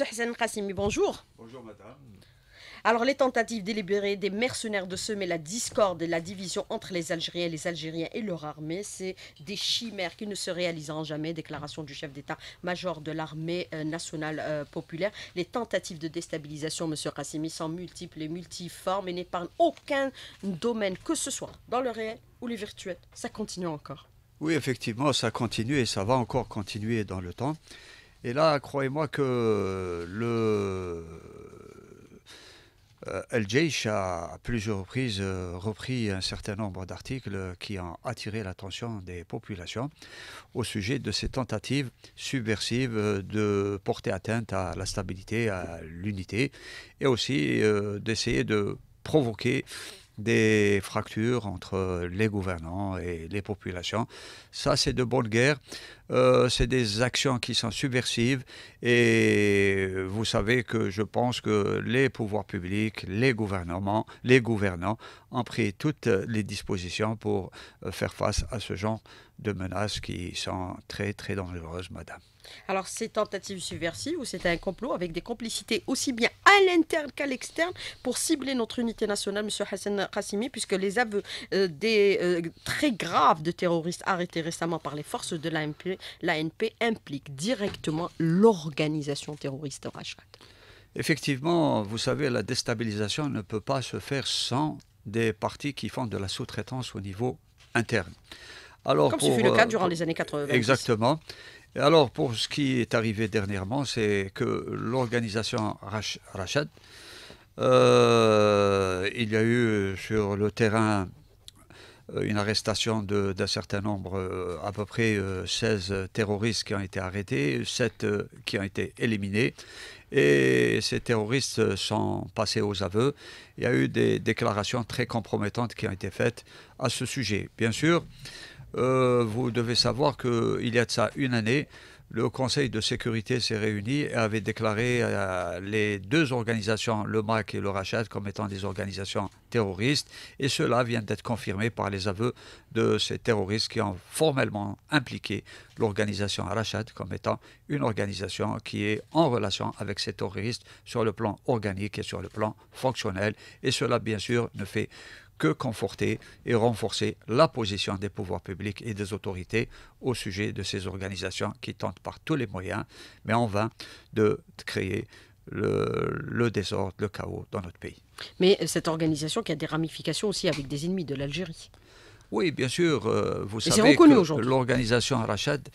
Monsieur Hassan Kassimi, bonjour. Bonjour madame. Alors les tentatives délibérées des mercenaires de semer la discorde et la division entre les Algériens, les Algériens et leur armée, c'est des chimères qui ne se réaliseront jamais. Déclaration du chef d'état-major de l'armée euh, nationale euh, populaire. Les tentatives de déstabilisation, Monsieur Kassimi, sont multiples et multiformes et n'épargnent aucun domaine, que ce soit dans le réel ou le virtuel. Ça continue encore. Oui, effectivement, ça continue et ça va encore continuer dans le temps. Et là, croyez-moi que le euh, LJ a à plusieurs reprises euh, repris un certain nombre d'articles qui ont attiré l'attention des populations au sujet de ces tentatives subversives de porter atteinte à la stabilité, à l'unité, et aussi euh, d'essayer de provoquer des fractures entre les gouvernants et les populations. Ça, c'est de bonnes guerres. Euh, c'est des actions qui sont subversives. Et vous savez que je pense que les pouvoirs publics, les gouvernements, les gouvernants ont pris toutes les dispositions pour euh, faire face à ce genre de menaces qui sont très, très dangereuses, madame. Alors, ces tentatives subversives, ou c'est un complot avec des complicités aussi bien à l'interne qu'à l'externe pour cibler notre unité nationale, M. Hassan Khassimi, puisque les aveux euh, des euh, très graves de terroristes arrêtés récemment par les forces de l'ANP, impliquent directement l'organisation terroriste Rachid. Effectivement, vous savez, la déstabilisation ne peut pas se faire sans des partis qui font de la sous-traitance au niveau interne. Alors Comme ce fut le cas euh, durant les années 80. Exactement. Et alors, pour ce qui est arrivé dernièrement, c'est que l'organisation Rachad, euh, il y a eu sur le terrain euh, une arrestation d'un certain nombre, euh, à peu près 16 terroristes qui ont été arrêtés, 7 qui ont été éliminés. Et ces terroristes sont passés aux aveux. Il y a eu des déclarations très compromettantes qui ont été faites à ce sujet. Bien sûr, euh, vous devez savoir qu'il y a de ça une année, le Conseil de sécurité s'est réuni et avait déclaré euh, les deux organisations, le MAC et le Rachad, comme étant des organisations terroristes. Et cela vient d'être confirmé par les aveux de ces terroristes qui ont formellement impliqué l'organisation Rachad comme étant une organisation qui est en relation avec ces terroristes sur le plan organique et sur le plan fonctionnel. Et cela, bien sûr, ne fait que conforter et renforcer la position des pouvoirs publics et des autorités au sujet de ces organisations qui tentent par tous les moyens, mais en vain, de créer le, le, désordre, le chaos dans notre pays. Mais cette organisation qui a des ramifications aussi avec des ennemis de l'Algérie. Oui, bien sûr. Euh, vous savez que l'organisation Rachad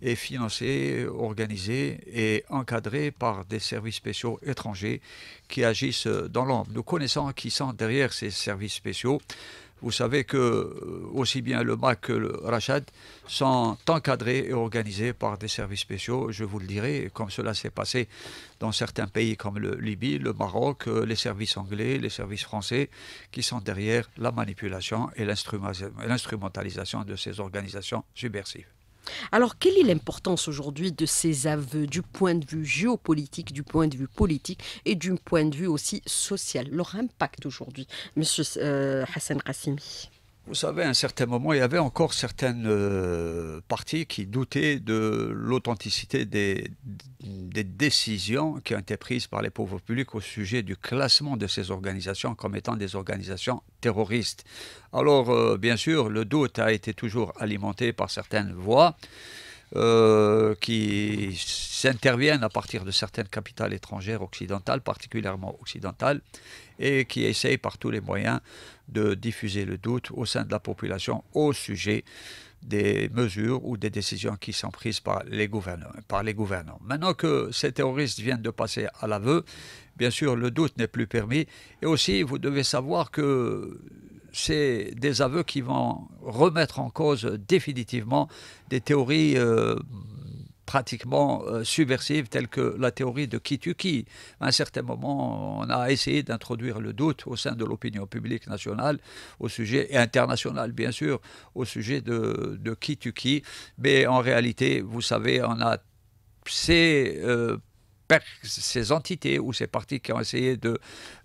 est financée, organisée et encadrée par des services spéciaux étrangers qui agissent dans l'ombre. Nous connaissons qui sont derrière ces services spéciaux. Vous savez que euh, aussi bien le MAC que le Rachad sont encadrés et organisés par des services spéciaux, je vous le dirai, comme cela s'est passé dans certains pays comme le Libye, le Maroc, euh, les services anglais, les services français, qui sont derrière la manipulation et l'instrumentalisation de ces organisations subversives. Alors, quelle est l'importance aujourd'hui de ces aveux du point de vue géopolitique, du point de vue politique et du point de vue aussi social Leur impact aujourd'hui, Monsieur euh, Hassan Rassimi vous savez, à un certain moment, il y avait encore certaines euh, parties qui doutaient de l'authenticité des, décisions qui ont été prises par les pauvres publics au sujet du classement de ces organisations comme étant des organisations terroristes. Alors, euh, bien sûr, le doute a été toujours alimenté par certaines voix. Euh, qui s'interviennent à partir de certaines capitales étrangères occidentales, particulièrement occidentales, et qui essayent par tous les moyens de diffuser le doute au sein de la population au sujet des mesures ou des décisions qui sont prises par les Par les gouvernants. Maintenant que ces terroristes viennent de passer à l'aveu, bien sûr, le doute n'est plus permis. Et aussi, vous devez savoir que c'est des aveux qui vont remettre en cause définitivement des théories euh, pratiquement euh, subversives telles que la théorie de qui tue qui. À un certain moment, on a essayé d'introduire le doute au sein de l'opinion publique nationale au sujet, et internationale bien sûr, au sujet de, de qui tue qui. Mais en réalité, vous savez, on a ces euh, ces entités ou ces partis qui ont essayé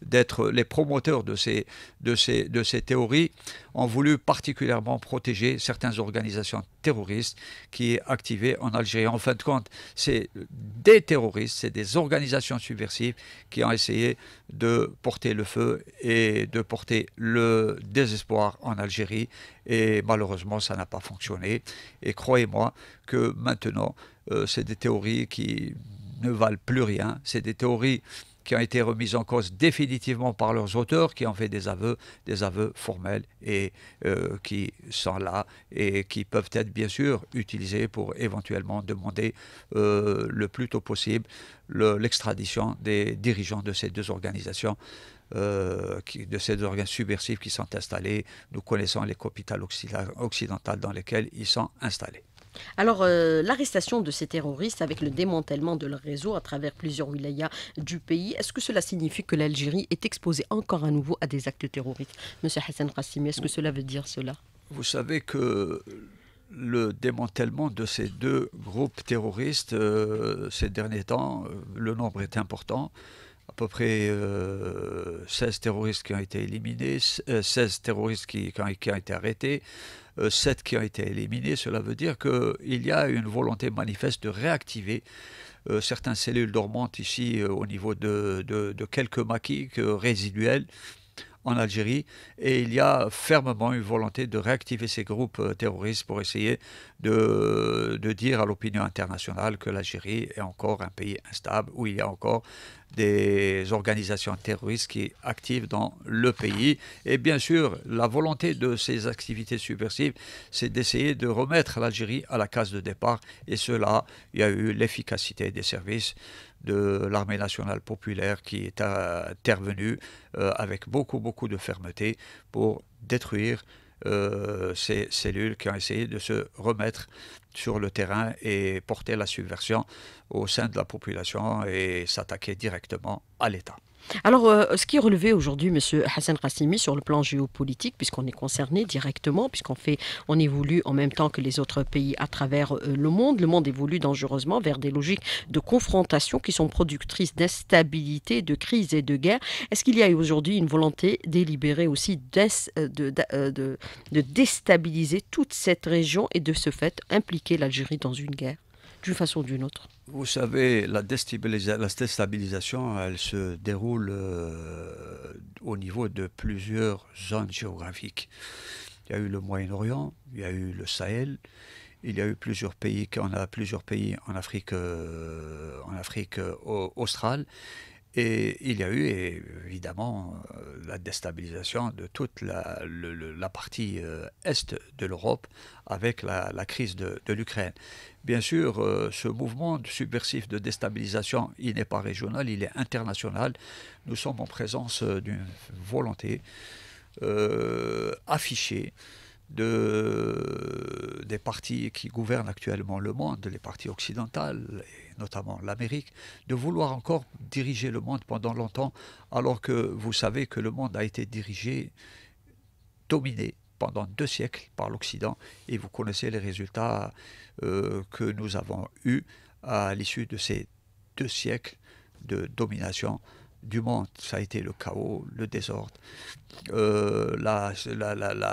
d'être les promoteurs de ces, de, ces, de ces théories ont voulu particulièrement protéger certaines organisations terroristes qui est activée en Algérie. En fin de compte, c'est des terroristes, c'est des organisations subversives qui ont essayé de porter le feu et de porter le désespoir en Algérie. Et malheureusement, ça n'a pas fonctionné. Et croyez-moi que maintenant, euh, c'est des théories qui ne valent plus rien. C'est des théories qui ont été remises en cause définitivement par leurs auteurs, qui ont fait des aveux, des aveux formels et euh, qui sont là et qui peuvent être bien sûr utilisés pour éventuellement demander euh, le plus tôt possible l'extradition des dirigeants de ces deux organisations. Euh, qui, de ces organes subversifs qui sont installés. Nous connaissons les capitales occidentales dans lesquelles ils sont installés. Alors, euh, l'arrestation de ces terroristes avec le démantèlement de leur réseau à travers plusieurs wilayas du pays, est-ce que cela signifie que l'Algérie est exposée encore à nouveau à des actes terroristes Monsieur Hassan Rassimi, est-ce que cela veut dire cela Vous savez que le démantèlement de ces deux groupes terroristes euh, ces derniers temps, euh, le nombre est important. À peu près 16 terroristes qui ont été éliminés, 16 terroristes qui ont été arrêtés. 7 euh, qui ont été éliminés. Cela veut dire qu'il y a une volonté manifeste de réactiver euh, certaines cellules dormantes ici euh, au niveau de, quelques maquis résiduelles en Algérie. Et il y a fermement une volonté de réactiver ces groupes euh, terroristes pour essayer de, dire à l'opinion internationale que l'Algérie est encore un pays instable, où il y a encore des organisations terroristes qui activent dans le pays. Et bien sûr, la volonté de ces activités subversives, c'est d'essayer de remettre l'Algérie à la case de départ. Et cela, il y a eu l'efficacité des services de l'armée nationale populaire qui est intervenue euh, avec beaucoup, beaucoup de fermeté pour détruire euh, ces cellules qui ont essayé de se remettre sur le terrain et porter la subversion au sein de la population et s'attaquer directement à l'État. Alors, euh, ce qui est relevé aujourd'hui, Monsieur Hassan Rassimi, sur le plan géopolitique, puisqu'on est concerné directement, puisqu'on fait, on évolue en même temps que les autres pays à travers euh, le monde. Le monde évolue dangereusement vers des logiques de confrontation qui sont productrices d'instabilité, de crise et de guerre. Est-ce qu'il y a aujourd'hui une volonté délibérée aussi euh, de déstabiliser toute cette région et de ce fait impliquer l'Algérie dans une guerre, d'une façon ou d'une autre vous savez, la, déstabilisation, elle se déroule euh, au niveau de plusieurs zones géographiques. Il y a eu le Moyen-Orient, il y a eu le Sahel, il y a eu plusieurs pays, on a plusieurs pays en Afrique, euh, en Afrique euh, australe, et il y a eu évidemment euh, la déstabilisation de toute la, partie euh, est de l'Europe avec la, crise de, l'Ukraine. Bien sûr, euh, ce mouvement subversif de déstabilisation, il n'est pas régional, il est international. Nous sommes en présence d'une volonté affichée de, des partis qui gouvernent actuellement le monde, les partis occidentales notamment l'Amérique, de vouloir encore diriger le monde pendant longtemps, alors que vous savez que le monde a été dirigé, dominé pendant deux siècles par l'Occident, et vous connaissez les résultats euh, que nous avons eus à l'issue de ces deux siècles de domination du monde. Ça a été le chaos, le désordre. Euh, la,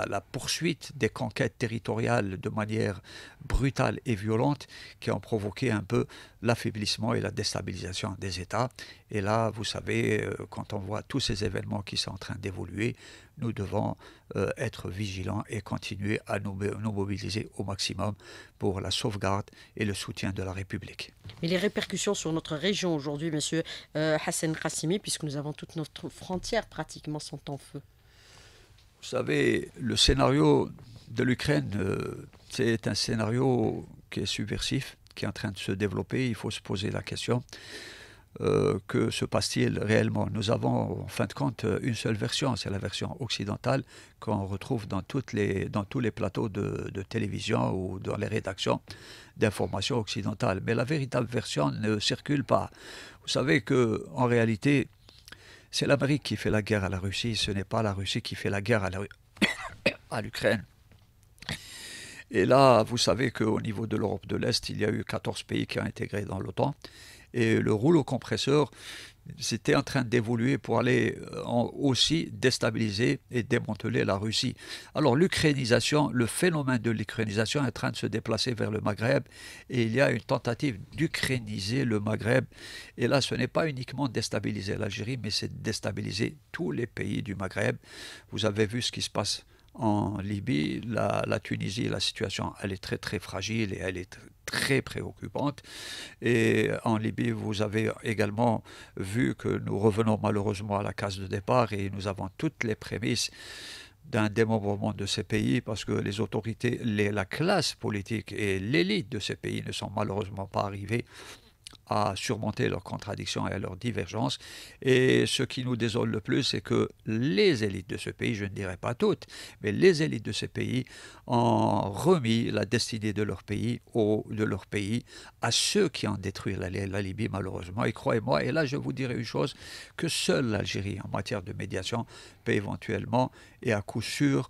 la, poursuite des conquêtes territoriales de manière brutale et violente qui ont provoqué un peu l'affaiblissement et la déstabilisation des États. Et là, vous savez, euh, quand on voit tous ces événements qui sont en train d'évoluer, nous devons euh, être vigilants et continuer à nous, mobiliser au maximum pour la sauvegarde et le soutien de la République. Mais les répercussions sur notre région aujourd'hui, monsieur Hassan Kassimi, puisque nous avons toutes nos frontières pratiquement sont en feu. Vous savez, le scénario de l'Ukraine, euh, c'est un scénario qui est subversif, qui est en train de se développer. Il faut se poser la question. Euh, que se passe-t-il réellement Nous avons en fin de compte euh, une seule version, c'est la version occidentale qu'on retrouve dans, toutes les, dans tous les plateaux de, de télévision ou dans les rédactions d'informations occidentales. Mais la véritable version ne circule pas. Vous savez qu'en réalité, c'est l'Amérique qui fait la guerre à la Russie, ce n'est pas la Russie qui fait la guerre à l'Ukraine. Et là, vous savez qu'au niveau de l'Europe de l'Est, il y a eu 14 pays qui ont intégré dans l'OTAN. Et le rouleau compresseur, c'était en train d'évoluer pour aller euh, aussi déstabiliser et démanteler la Russie. Alors l'ukrainisation, le phénomène de l'ukrainisation est en train de se déplacer vers le Maghreb et il y a une tentative d'ukrainiser le Maghreb. Et là, ce n'est pas uniquement déstabiliser l'Algérie, mais c'est déstabiliser tous les pays du Maghreb. Vous avez vu ce qui se passe en Libye, la, Tunisie, la situation, elle est très très fragile et elle est très préoccupante. Et en Libye, vous avez également vu que nous revenons malheureusement à la case de départ et nous avons toutes les prémices d'un démembrement de ces pays parce que les autorités, la classe politique et l'élite de ces pays ne sont malheureusement pas arrivées à surmonter leurs contradictions et leurs divergences. Et ce qui nous désole le plus, c'est que les élites de ce pays, je ne dirais pas toutes, mais les élites de ce pays ont remis la destinée de leur pays, au, de leur pays à ceux qui ont détruit la, Libye, malheureusement. Et croyez-moi, et là je vous dirai une chose, que seule l'Algérie, en matière de médiation, peut éventuellement et à coup sûr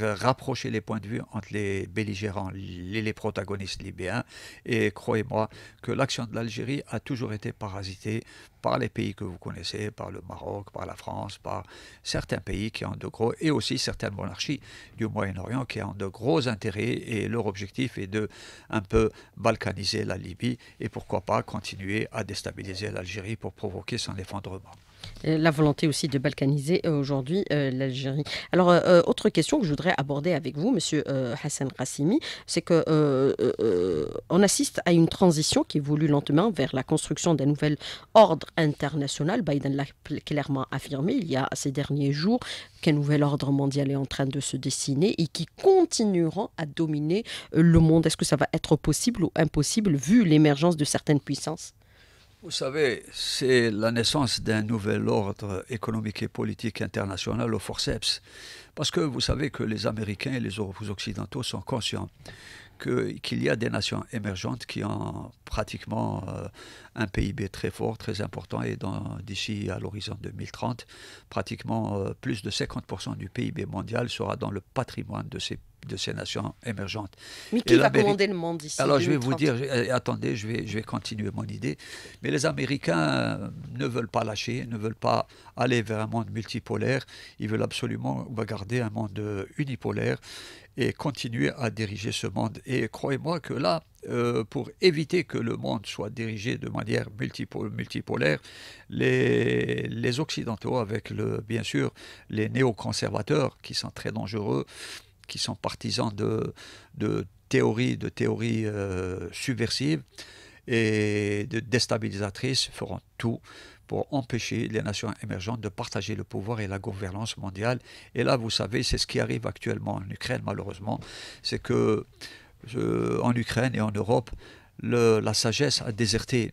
rapprocher les points de vue entre les belligérants, les, les protagonistes libyens Et croyez-moi, que l'action de l'Algérie a toujours été parasitée par les pays que vous connaissez, par le Maroc, par la France, par certains pays qui ont de gros, et aussi certaines monarchies du Moyen-Orient qui ont de gros intérêts, et leur objectif est de un peu balkaniser la Libye, et pourquoi pas continuer à déstabiliser l'Algérie pour provoquer son effondrement. Euh, la volonté aussi de balkaniser euh, aujourd'hui euh, l'Algérie. Alors, autre question que je voudrais aborder avec vous, Monsieur Hassan Rassimi, c'est que on assiste à une transition qui évolue lentement vers la construction d'un nouvel ordre international. Biden l'a clairement affirmé il y a ces derniers jours qu'un nouvel ordre mondial est en train de se dessiner et qui continuera à dominer le monde. Est-ce que ça va être possible ou impossible vu l'émergence de certaines puissances vous savez, c'est la naissance d'un nouvel ordre économique et politique international au forceps. Parce que vous savez que les Américains et les Européens Occidentaux sont conscients qu'il y a des nations émergentes qui ont pratiquement euh, un PIB très fort, très important, et d'ici à l'horizon 2030, pratiquement euh, plus de 50% du PIB mondial sera dans le patrimoine de ces de ces nations émergentes. Mais qui va commander le monde ici Alors je vais vous dire, euh, attendez, je vais, je vais continuer mon idée. Mais les Américains euh, ne veulent pas lâcher, ne veulent pas aller vers un monde multipolaire. Ils veulent absolument garder un monde euh, unipolaire et continuer à diriger ce monde. Et croyez-moi que là, pour éviter que le monde soit dirigé de manière multipolaire, les, les Occidentaux, avec le, bien sûr les néoconservateurs qui sont très dangereux, qui sont partisans de, de théories, de théories euh, subversives et de déstabilisatrices feront tout pour empêcher les nations émergentes de partager le pouvoir et la gouvernance mondiale. Et là, vous savez, c'est ce qui arrive actuellement en Ukraine, malheureusement. C'est que euh, en Ukraine et en Europe, la sagesse a déserté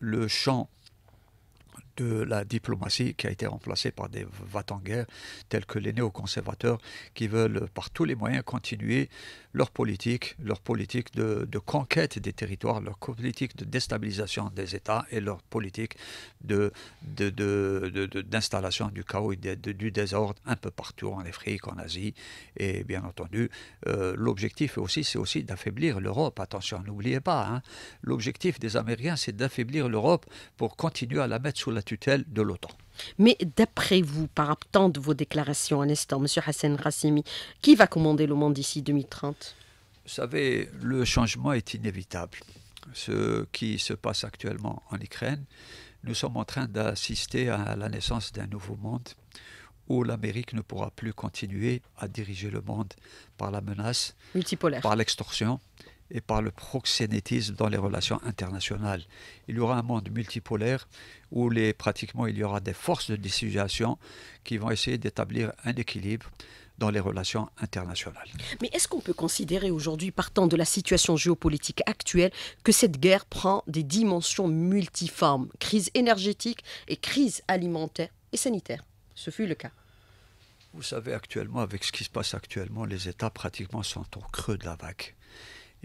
le champ de la diplomatie qui a été remplacée par des va en guerre tels que les néoconservateurs qui veulent par tous les moyens continuer leur politique, leur politique de, conquête des territoires, leur politique de déstabilisation des États et leur politique d'installation de, de, du chaos et du désordre un peu partout en Afrique, en Asie et bien entendu euh, l'objectif aussi c'est aussi d'affaiblir l'Europe. Attention, n'oubliez pas, hein. l'objectif des Américains c'est d'affaiblir l'Europe pour continuer à la mettre sous la tutelle de l'OTAN. Mais d'après vous, par tant de vos déclarations à l'instant, M. Hassan Rassimi, qui va commander le monde d'ici 2030 Vous savez, le changement est inévitable. Ce qui se passe actuellement en Ukraine, nous sommes en train d'assister à la naissance d'un nouveau monde où l'Amérique ne pourra plus continuer à diriger le monde par la menace, multipolaire. par l'extorsion et par le proxénétisme dans les relations internationales. Il y aura un monde multipolaire où les, pratiquement il y aura des forces de dissuasion qui vont essayer d'établir un équilibre dans les relations internationales. Mais est-ce qu'on peut considérer aujourd'hui, partant de la situation géopolitique actuelle, que cette guerre prend des dimensions multiformes, crise énergétique et crise alimentaire et sanitaire Ce fut le cas. Vous savez, actuellement, avec ce qui se passe actuellement, les États pratiquement sont au creux de la vague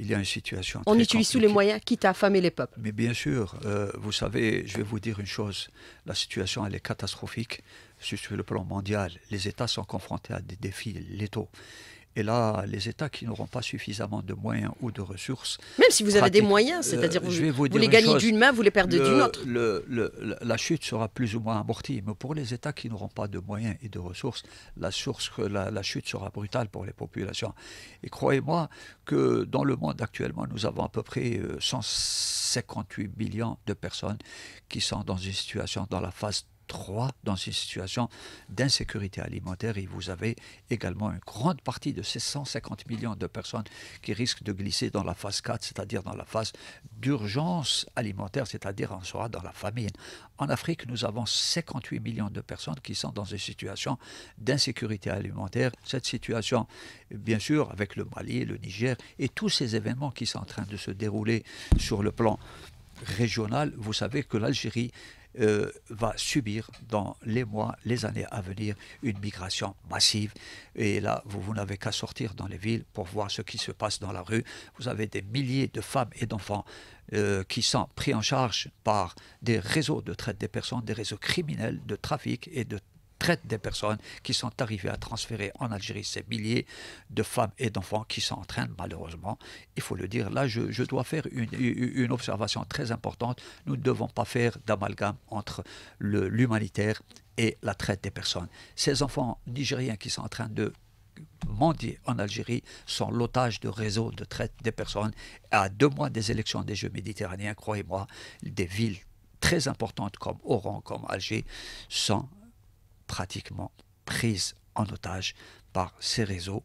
il y a une situation. On utilise tous les moyens, quitte à affamer les peuples. Mais bien sûr, euh, vous savez, je vais vous dire une chose la situation, elle est catastrophique sur le plan mondial. Les États sont confrontés à des défis létaux. Et là, les États qui n'auront pas suffisamment de moyens ou de ressources. Même si vous avez des moyens, c'est-à-dire euh, vous, vous, les gagnez d'une main, vous les perdez d'une autre. la chute sera plus ou moins amortie. Mais pour les États qui n'auront pas de moyens et de ressources, la, la chute sera brutale pour les populations. Et croyez-moi que dans le monde actuellement, nous avons à peu près 158 euh, millions de personnes qui sont dans une situation, dans la phase trois dans une situation d'insécurité alimentaire. Et vous avez également une grande partie de ces 150 millions de personnes qui risquent de glisser dans la phase 4, c'est-à-dire dans la phase d'urgence alimentaire, c'est-à-dire en sera dans la famine. En Afrique, nous avons 58 millions de personnes qui sont dans une situation d'insécurité alimentaire. Cette situation, bien sûr, avec le Mali, le Niger et tous ces événements qui sont en train de se dérouler sur le plan régional, vous savez que l'Algérie euh, va subir dans les mois, les années à venir une migration massive. Et là, vous, vous n'avez qu'à sortir dans les villes pour voir ce qui se passe dans la rue. Vous avez des milliers de femmes et d'enfants euh, qui sont pris en charge par des réseaux de traite des personnes, des réseaux criminels de trafic et de traite des personnes qui sont arrivées à transférer en Algérie ces milliers de femmes et d'enfants qui sont en train, malheureusement, il faut le dire, là, je, dois faire une, une, observation très importante. Nous ne devons pas faire d'amalgame entre l'humanitaire et la traite des personnes. Ces enfants nigériens qui sont en train de mendier en Algérie sont l'otage de réseaux de traite des personnes. À deux mois des élections des Jeux méditerranéens, croyez-moi, des villes très importantes comme Oran, comme Alger, sont pratiquement prise en otage par ces réseaux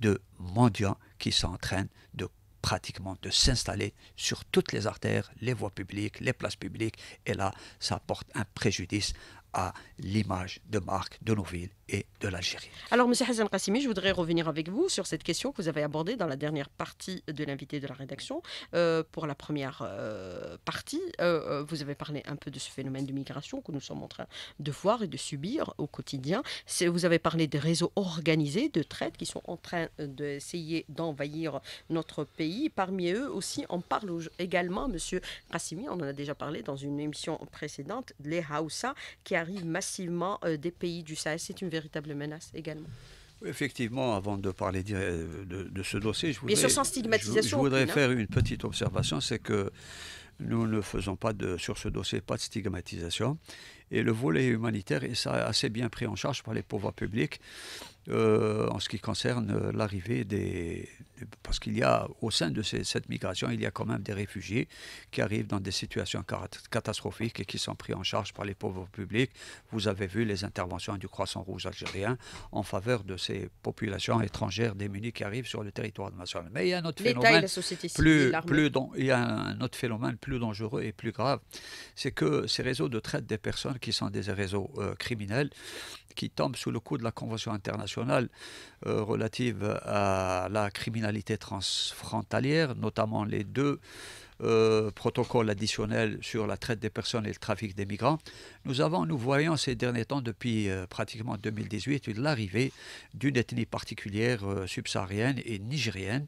de mendiants qui s'entraînent de pratiquement de s'installer sur toutes les artères, les voies publiques, les places publiques. Et là, ça porte un préjudice à l'image de marque de nos villes et de l'Algérie. Alors, M. Hassan Kassimi, je voudrais revenir avec vous sur cette question que vous avez abordée dans la dernière partie de l'invité de la rédaction. Euh, pour la première euh, partie, euh, vous avez parlé un peu de ce phénomène de migration que nous sommes en train de voir et de subir au quotidien. Vous avez parlé des réseaux organisés de traite qui sont en train d'essayer d'envahir notre pays. Parmi eux aussi, on parle également, M. Kassimi, on en a déjà parlé dans une émission précédente, les Haoussa qui a arrivent massivement euh, des pays du Sahel. C'est une véritable menace également. Effectivement, avant de parler euh, de, ce dossier, je voudrais, je, voudrais hein. faire une petite observation, c'est que nous ne faisons pas de, sur ce dossier pas de stigmatisation et le volet humanitaire est assez bien pris en charge par les pouvoirs publics euh, en ce qui concerne euh, l'arrivée des... Parce qu'il y a, au sein de cette migration, il y a quand même des réfugiés qui arrivent dans des situations catastrophiques et qui sont pris en charge par les pouvoirs publics. Vous avez vu les interventions du Croissant-Rouge algérien en faveur de ces populations étrangères démunies qui arrivent sur le territoire national. Mais il y a un autre phénomène... plus, plus il y a un autre phénomène plus dangereux et plus grave, c'est que ces réseaux de traite des personnes qui sont des réseaux euh, criminels, qui tombent sous le coup de la Convention internationale euh, relative à la criminalité transfrontalière, notamment les deux euh, protocoles additionnels sur la traite des personnes et le trafic des migrants. Nous avons, nous voyons ces derniers temps, depuis pratiquement 2018, l'arrivée d'une ethnie particulière subsaharienne et nigérienne.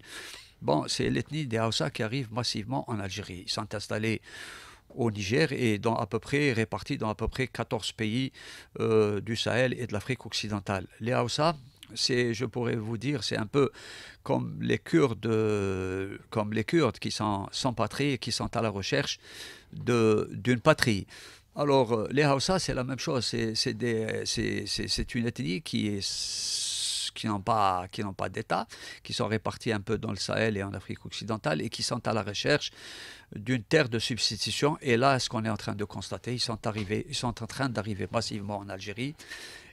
Bon, c'est l'ethnie des Hausa qui arrive massivement en Algérie. Ils sont installés au Niger et dans à peu près, répartis dans à peu près 14 pays euh, du Sahel et de l'Afrique occidentale. Les Haoussa, c'est, je pourrais vous dire, c'est un peu comme les Kurdes, comme les Kurdes qui sont sans patrie et qui sont à la recherche d'une patrie. Alors, euh, les Haoussa, c'est la même chose. C'est une ethnie qui est, qui n'ont pas qui n'ont pas d'État, qui sont répartis un peu dans le Sahel et en Afrique occidentale et qui sont à la recherche d'une terre de substitution. Et là, ce qu'on est en train de constater, ils sont, arrivés, ils sont en train d'arriver massivement en Algérie.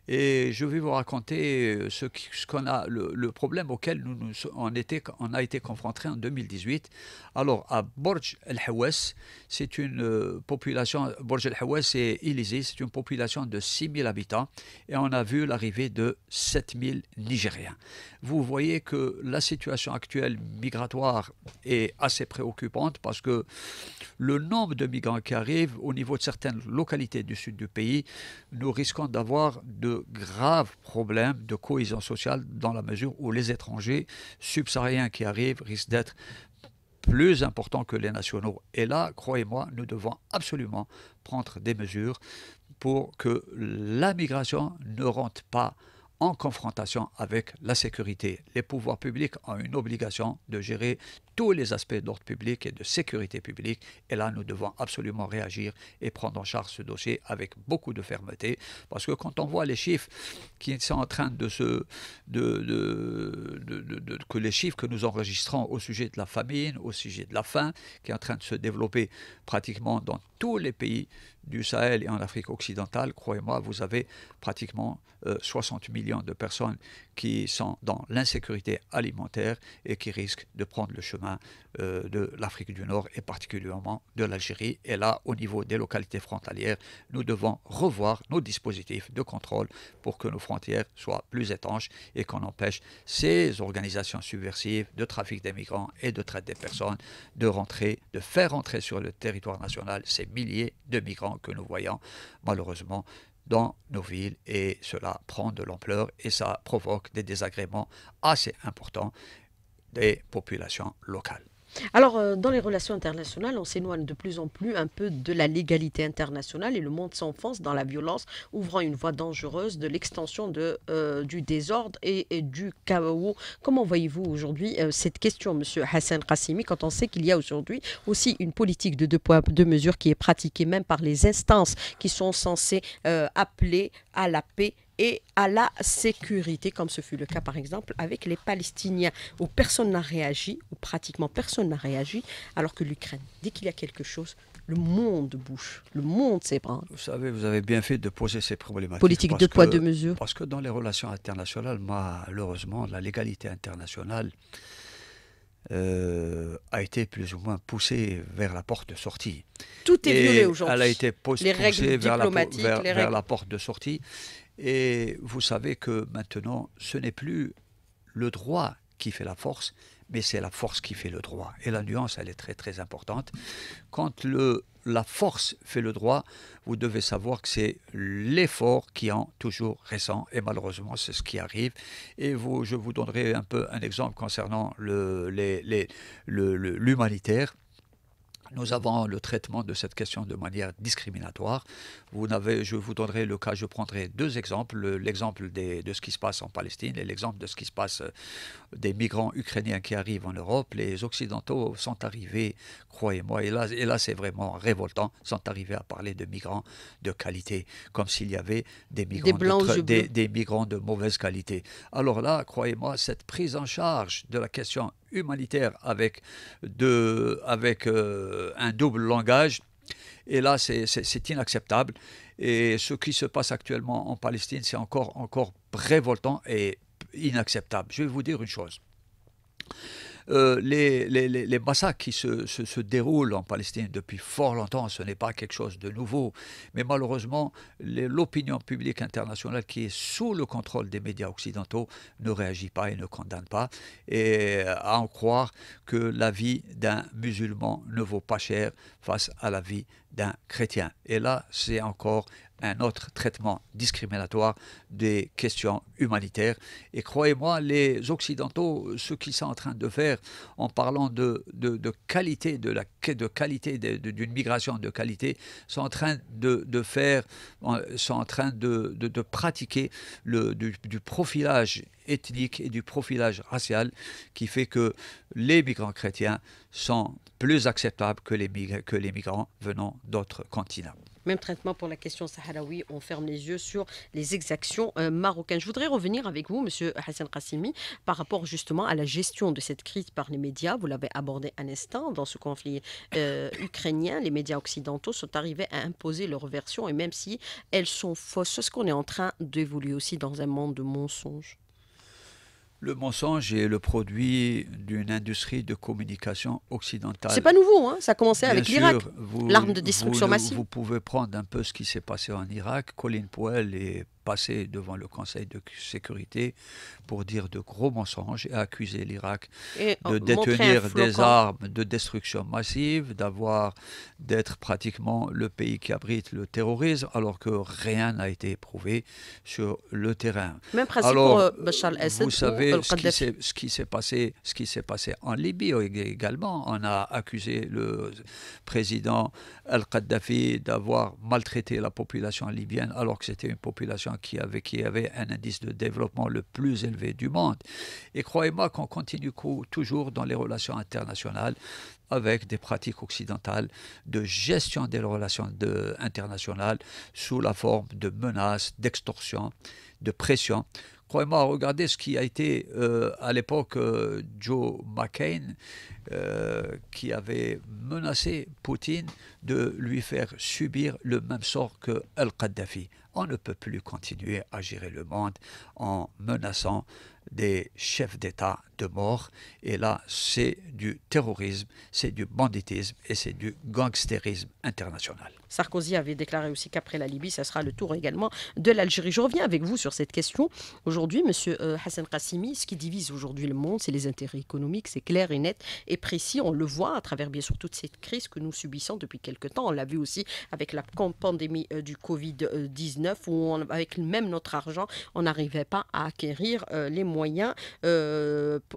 Et je vais vous raconter euh, ce, qu'on a, le, problème auquel nous, on, a été confronté en 2018. Alors, à Borj El Hawas, c'est une euh, population, Borj El Hawas et c'est une population de 6000 habitants. Et on a vu l'arrivée de 7000 Nigériens. Vous voyez que la situation actuelle migratoire est assez préoccupante parce que le nombre de migrants qui arrivent au niveau de certaines localités du sud du pays, nous risquons d'avoir de graves problèmes de cohésion sociale dans la mesure où les étrangers subsahariens qui arrivent risquent d'être plus importants que les nationaux. Et là, croyez-moi, nous devons absolument prendre des mesures pour que la migration ne rentre pas en confrontation avec la sécurité. Les pouvoirs publics ont une obligation de gérer tous les aspects d'ordre public et de sécurité publique. Et là, nous devons absolument réagir et prendre en charge ce dossier avec beaucoup de fermeté. Parce que quand on voit les chiffres qui sont en train de se... que les chiffres que nous enregistrons au sujet de la famine, au sujet de la faim, qui est en train de se développer pratiquement dans tous les pays du Sahel et en Afrique occidentale, croyez-moi, vous avez pratiquement 60 euh, millions de personnes qui sont dans l'insécurité alimentaire et qui risquent de prendre le chemin euh, de l'Afrique du Nord et particulièrement de l'Algérie. Et là, au niveau des localités frontalières, nous devons revoir nos dispositifs de contrôle pour que nos frontières soient plus étanches et qu'on empêche ces organisations subversives de trafic des migrants et de traite des personnes de rentrer, de faire rentrer sur le territoire national ces milliers de migrants que nous voyons malheureusement dans nos villes et cela prend de l'ampleur et ça provoque des désagréments assez importants des populations locales. Alors, euh, dans les relations internationales, on s'éloigne de plus en plus un peu de la légalité internationale et le monde s'enfonce dans la violence, ouvrant une voie dangereuse de l'extension euh, du désordre et, du chaos. Comment voyez-vous aujourd'hui euh, cette question, Monsieur Hassan Rassimi, quand on sait qu'il y a aujourd'hui aussi une politique de deux poids, deux mesures qui est pratiquée même par les instances qui sont censées appeler à la paix et à la sécurité, comme ce fut le cas par exemple avec les Palestiniens, où personne n'a réagi, où pratiquement personne n'a réagi, alors que l'Ukraine, dès qu'il y a quelque chose, le monde bouge, le monde s'ébranle. Vous savez, vous avez bien fait de poser ces problématiques. Politique de poids, de mesure. Parce que dans les relations internationales, malheureusement, la légalité internationale euh, a été plus ou moins poussée vers la porte de sortie. Tout est violé aujourd'hui. Elle a été poussée vers, la, vers la porte de sortie. Et vous savez que maintenant, ce n'est plus le droit qui fait la force, mais c'est la force qui fait le droit. Et la nuance, elle est très très importante. Quand le, la force fait le droit, vous devez savoir que c'est l'effort qui en toujours récent. Et malheureusement, c'est ce qui arrive. Et vous, je vous donnerai un peu un exemple concernant l'humanitaire. Le, les, nous avons le traitement de cette question de manière discriminatoire. Vous n'avez, je vous donnerai le cas, je prendrai deux exemples, l'exemple de ce qui se passe en Palestine et l'exemple de ce qui se passe euh, des migrants ukrainiens qui arrivent en Europe. Les Occidentaux sont arrivés, croyez-moi, et là, et là c'est vraiment révoltant, sont arrivés à parler de migrants de qualité, comme s'il y avait des migrants, des migrants de mauvaise qualité. Alors là, croyez-moi, cette prise en charge de la question humanitaire avec, de, avec euh, un double langage. Et là, c'est inacceptable. Et ce qui se passe actuellement en Palestine, c'est encore, encore révoltant et inacceptable. Je vais vous dire une chose. Euh, les, massacres qui se, se, déroulent en Palestine depuis fort longtemps, ce n'est pas quelque chose de nouveau. Mais malheureusement, l'opinion publique internationale qui est sous le contrôle des médias occidentaux ne réagit pas et ne condamne pas. Et à en croire que la vie d'un musulman ne vaut pas cher face à la vie d'un chrétien. Et là, c'est encore un autre traitement discriminatoire des questions humanitaires. Et croyez-moi, les Occidentaux, ce qu'ils sont en train de faire en parlant de, qualité, de la de qualité d'une migration de qualité, sont en train de, faire, sont en train de, pratiquer le, du, profilage ethnique et du profilage racial qui fait que les migrants chrétiens sont plus acceptables que les, que les migrants venant d'autres continents. Même traitement pour la question sahraoui. On ferme les yeux sur les exactions euh, marocaines. Je voudrais revenir avec vous, Monsieur Hassan Qassimi, par rapport justement à la gestion de cette crise par les médias. Vous l'avez abordé un instant dans ce conflit euh, ukrainien. Les médias occidentaux sont arrivés à imposer leur version et même si elles sont fausses, ce qu'on est en train d'évoluer aussi dans un monde de mensonges le mensonge est le produit d'une industrie de communication occidentale. C'est pas nouveau, hein ça a commencé avec l'Irak, l'arme de destruction massive. Vous pouvez prendre un peu ce qui s'est passé en Irak. Colin Powell et passer devant le Conseil de sécurité pour dire de gros mensonges et accuser l'Irak euh, de détenir des armes de destruction massive, d'avoir d'être pratiquement le pays qui abrite le terrorisme, alors que rien n'a été prouvé sur le terrain. Même alors, pour euh, Bachar vous savez ce qui s'est passé, ce qui s'est passé en Libye également. On a accusé le président Al-Qaddafi d'avoir maltraité la population libyenne alors que c'était une population qui avait un indice de développement le plus élevé du monde. Et croyez-moi qu'on continue toujours dans les relations internationales avec des pratiques occidentales de gestion des relations internationales sous la forme de menaces, d'extorsions, de pressions croyez-moi, regardez ce qui a été euh, à l'époque euh, Joe McCain, euh, qui avait menacé Poutine de lui faire subir le même sort que Al-Qaddafi. On ne peut plus continuer à gérer le monde en menaçant des chefs d'État de mort. Et là, c'est du terrorisme, c'est du banditisme et c'est du gangstérisme international. Sarkozy avait déclaré aussi qu'après la Libye, ça sera le tour également de l'Algérie. Je reviens avec vous sur cette question. Aujourd'hui, Monsieur euh, Hassan Kassimi, ce qui divise aujourd'hui le monde, c'est les intérêts économiques, c'est clair et net et précis. On le voit à travers bien sûr toute cette crise que nous subissons depuis quelques temps. On l'a vu aussi avec la pandémie euh, du Covid-19 où avec même notre argent, on n'arrivait pas à acquérir euh, les moyens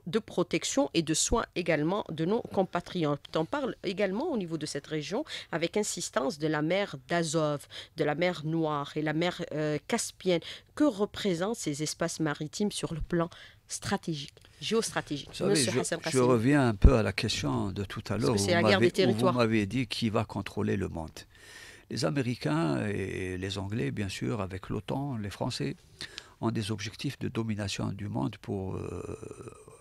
de protection et de soins également de nos compatriotes. On parle également au niveau de cette région avec insistance de la mer d'Azov, de la mer Noire et la mer euh, Caspienne. Que représentent ces espaces maritimes sur le plan stratégique, géostratégique. je, reviens un peu à la question de tout à l'heure. Vous m'avez dit qui va contrôler le monde. Les Américains et les Anglais, bien sûr, avec l'OTAN, les Français, ont des objectifs de domination du monde pour euh,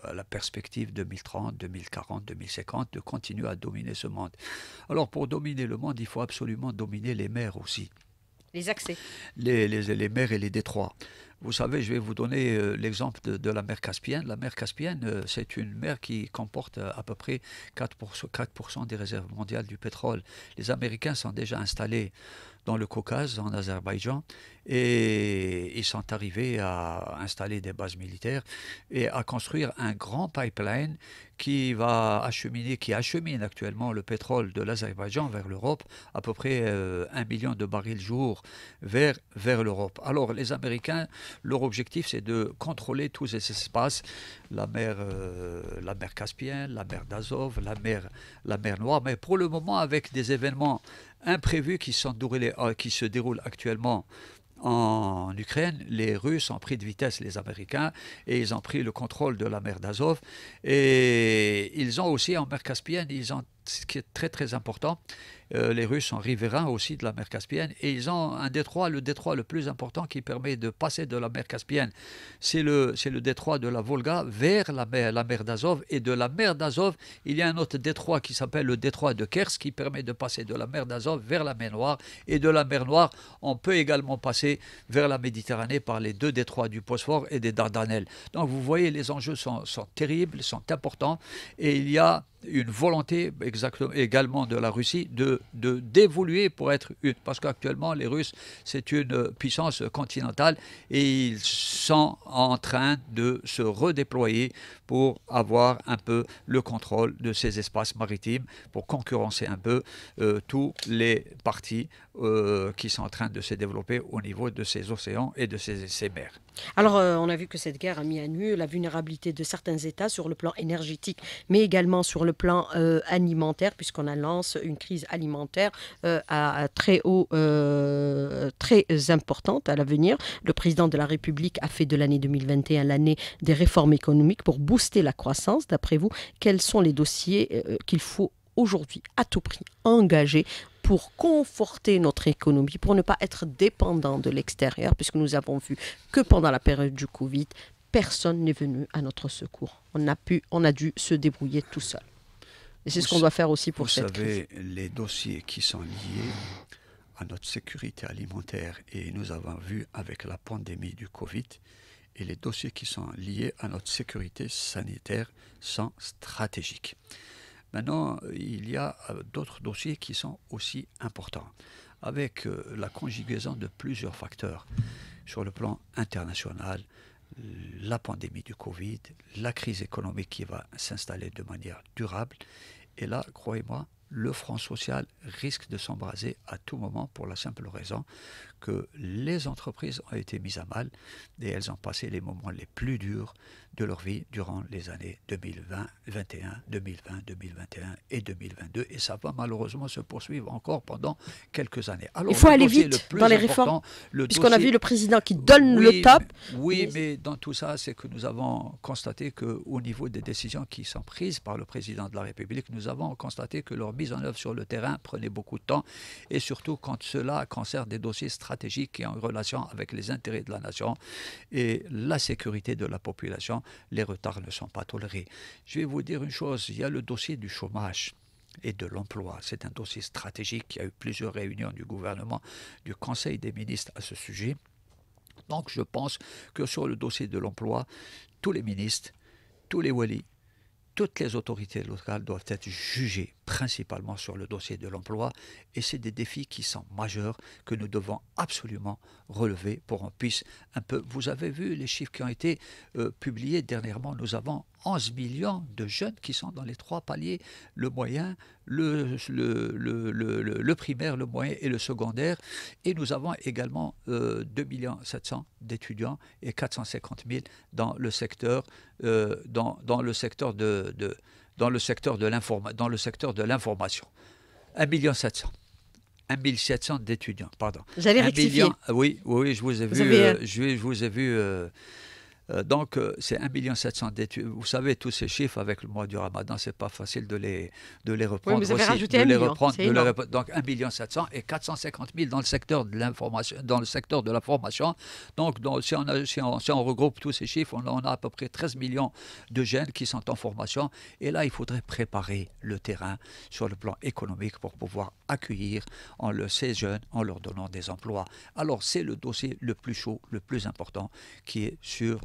euh, la perspective 2030, 2040, 2050 de continuer à dominer ce monde. Alors pour dominer le monde, il faut absolument dominer les mers aussi. Les accès. Les, les, les mers et les détroits. Vous savez, je vais vous donner euh, l'exemple de, la mer Caspienne. La mer Caspienne, euh, c'est une mer qui comporte à peu près 4%, 4 des réserves mondiales du pétrole. Les Américains sont déjà installés dans le Caucase, en Azerbaïdjan, et ils sont arrivés à installer des bases militaires et à construire un grand pipeline qui va acheminer, qui achemine actuellement le pétrole de l'Azerbaïdjan vers l'Europe, à peu près euh, un million de barils jour vers, vers l'Europe. Alors les Américains, leur objectif c'est de contrôler tous ces espaces, la mer, euh, la mer Caspienne, la mer d'Azov, la mer, la mer Noire, mais pour le moment avec des événements imprévus qui, sont euh, qui se déroulent actuellement en Ukraine, les Russes ont pris de vitesse les Américains et ils ont pris le contrôle de la mer d'Azov. Et ils ont aussi en mer Caspienne, ils ont ce qui est très très important. Euh, les Russes sont riverains aussi de la mer Caspienne et ils ont un détroit, le détroit le plus important qui permet de passer de la mer Caspienne, c'est le, c'est le détroit de la Volga vers la mer, la mer d'Azov et de la mer d'Azov, il y a un autre détroit qui s'appelle le détroit de Kers qui permet de passer de la mer d'Azov vers la mer Noire et de la mer Noire, on peut également passer vers la Méditerranée par les deux détroits du Bosphore et des Dardanelles. Donc vous voyez, les enjeux sont, sont terribles, sont importants et il y a une volonté exactement, également de la Russie de d'évoluer pour être une. Parce qu'actuellement, les Russes, c'est une puissance continentale et ils sont en train de se redéployer pour avoir un peu le contrôle de ces espaces maritimes, pour concurrencer un peu euh, tous les partis euh, qui sont en train de se développer au niveau de ces océans et de ces, mers. Alors, euh, on a vu que cette guerre a mis à nu la vulnérabilité de certains États sur le plan énergétique, mais également sur le plan euh, alimentaire, puisqu'on annonce une crise alimentaire euh, à, très haut, euh, très importante à l'avenir. Le président de la République a fait de l'année 2021 l'année des réformes économiques pour booster la croissance. D'après vous, quels sont les dossiers qu'il faut aujourd'hui à tout prix engager pour conforter notre économie, pour ne pas être dépendant de l'extérieur, puisque nous avons vu que pendant la période du Covid, personne n'est venu à notre secours. On a, pu, on a dû se débrouiller tout seul c'est ce qu'on doit faire aussi pour vous savez, les dossiers qui sont liés à notre sécurité alimentaire, et nous avons vu avec la pandémie du Covid, et les dossiers qui sont liés à notre sécurité sanitaire sont stratégiques. Maintenant, il y a euh, d'autres dossiers qui sont aussi importants, avec euh, la conjugaison de plusieurs facteurs sur le plan international, la pandémie du Covid, la crise économique qui va s'installer de manière durable. Et là, croyez-moi, le front social risque de s'embraser à tout moment pour la simple raison que les entreprises ont été mises à mal et elles ont passé les moments les plus durs de leur vie durant les années 2020, 2021, 2020, 2021 et 2022. Et ça va malheureusement se poursuivre encore pendant quelques années. Alors, Il faut aller vite dans les réformes, puisqu'on a vu le président qui donne le top. oui, mais... dans tout ça, c'est que nous avons constaté qu'au niveau des décisions qui sont prises par le président de la République, nous avons constaté que leur mise en œuvre sur le terrain prenait beaucoup de temps, et surtout quand cela concerne des dossiers stratégiques et en relation avec les intérêts de la nation et la sécurité de la population les retards ne sont pas tolérés. Je vais vous dire une chose, il y a le dossier du chômage et de l'emploi. C'est un dossier stratégique. Il y a eu plusieurs réunions du gouvernement, du Conseil des ministres à ce sujet. Donc je pense que sur le dossier de l'emploi, tous les ministres, tous les walis, toutes les autorités locales doivent être jugées principalement sur le dossier de l'emploi et c'est des défis qui sont majeurs que nous devons absolument relever pour qu'on puisse un peu... Vous avez vu les chiffres qui ont été euh, publiés dernièrement, nous avons 11 millions de jeunes qui sont dans les trois paliers, le moyen, le, le, primaire, le moyen et le secondaire. Et nous avons également 2,7 euh, 2 millions d'étudiants et 450 000 dans le secteur, euh, dans, le secteur de, de dans le secteur de l'information. 1 million. 1700 d'étudiants, pardon. J'allais rectifier. Ah oui, oui, je vous ai vu, avez... Euh, euh, je, je, vous ai vu euh, euh, donc, euh, c'est 1,7 million d'études. Vous savez, tous ces chiffres avec le mois du ramadan, c'est pas facile de les, de les reprendre. Oui, vous avez aussi, rajouté de 1 les million, Donc, 1,7 million et 450 000 dans le secteur de l'information, dans le secteur de la formation. Donc, si, on si, on, regroupe tous ces chiffres, on, a à peu près 13 millions de jeunes qui sont en formation. Et là, il faudrait préparer le terrain sur le plan économique pour pouvoir accueillir en le, ces jeunes en leur donnant des emplois. Alors, c'est le dossier le plus chaud, le plus important qui est sur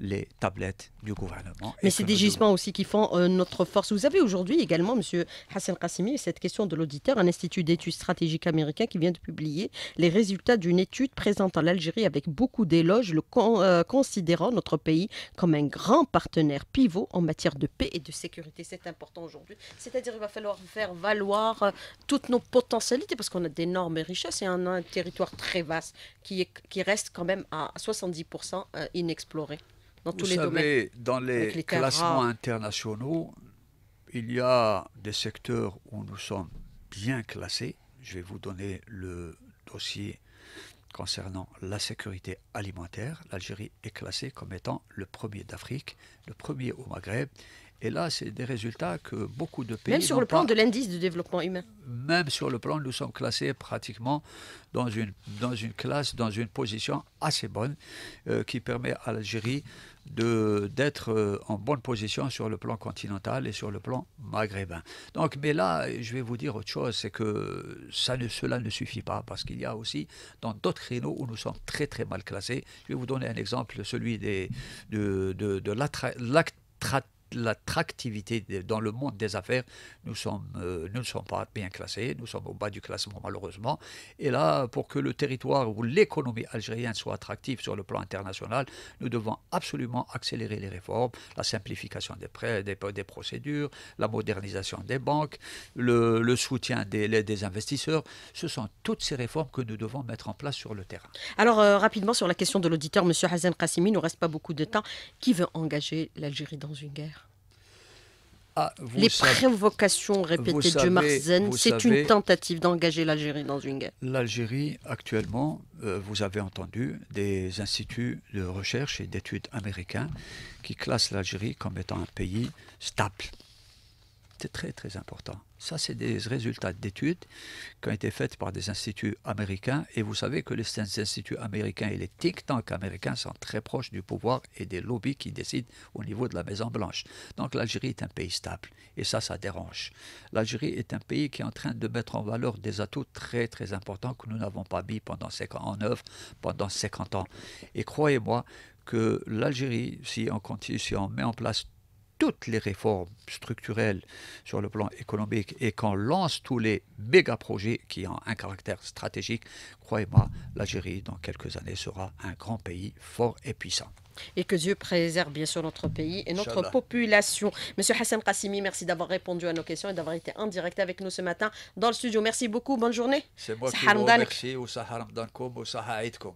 les tablettes du gouvernement. Mais c'est des gisements aussi qui font euh, notre force. Vous avez aujourd'hui également, M. Hassan Qassimi, cette question de l'auditeur, un institut d'études stratégiques américain qui vient de publier les résultats d'une étude présentant l'Algérie avec beaucoup d'éloges, le euh, considérant notre pays comme un grand partenaire pivot en matière de paix et de sécurité. C'est important aujourd'hui. C'est-à-dire qu'il va falloir faire valoir euh, toutes nos potentialités parce qu'on a d'énormes richesses et on a un territoire très vaste qui, qui reste quand même à 70% inexploré dans Vous les savez, Dans les, classements internationaux, il y a des secteurs où nous sommes bien classés. Je vais vous donner le dossier concernant la sécurité alimentaire. L'Algérie est classée comme étant le premier d'Afrique, le premier au Maghreb et là, c'est des résultats que beaucoup de pays. Même sur le plan de l'indice de développement humain. Même sur le plan, nous sommes classés pratiquement dans une, dans une classe, dans une position assez bonne euh, qui permet à l'Algérie d'être euh, en bonne position sur le plan continental et sur le plan maghrébin. Donc, mais là, je vais vous dire autre chose, c'est que ça ne, cela ne suffit pas, parce qu'il y a aussi dans d'autres créneaux où nous sommes très très mal classés. Je vais vous donner un exemple, celui des, de, de, de l'attractivité dans le monde des affaires, euh, nous, ne sommes pas bien classés, nous sommes au bas du classement malheureusement. Et là, pour que le territoire ou l'économie algérienne soit attractive sur le plan international, nous devons absolument accélérer les réformes, la simplification des, des, procédures, la modernisation des banques, le, soutien des, investisseurs. Ce sont toutes ces réformes que nous devons mettre en place sur le terrain. Alors, euh, rapidement, sur la question de l'auditeur, M. Hazem Kassimi, il ne nous reste pas beaucoup de temps. Qui veut engager l'Algérie dans une guerre ah, les prévocations répétées de Marzen, c'est une tentative d'engager l'Algérie dans une guerre. L'Algérie, actuellement, euh, vous avez entendu des instituts de recherche et d'études américains qui classent l'Algérie comme étant un pays stable. C'est très très important. Ça, c'est des résultats d'études qui ont été faites par des instituts américains. Et vous savez que les instituts américains et les think tanks américains sont très proches du pouvoir et des lobbies qui décident au niveau de la Maison-Blanche. Donc l'Algérie est un pays stable. Et ça, ça dérange. L'Algérie est un pays qui est en train de mettre en valeur des atouts très, très importants que nous n'avons pas mis pendant en œuvre pendant 50 ans. Et croyez-moi que l'Algérie, si on continue, si on met en place toutes les réformes structurelles sur le plan économique et qu'on lance tous les méga projets qui ont un caractère stratégique, croyez-moi, l'Algérie, dans quelques années, sera un grand pays fort et puissant. Et que Dieu préserve bien sûr notre pays et notre population. Monsieur Hassan Kassimi, merci d'avoir répondu à nos questions et d'avoir été en direct avec nous ce matin dans le studio. Merci beaucoup. Bonne journée. C'est moi qui vous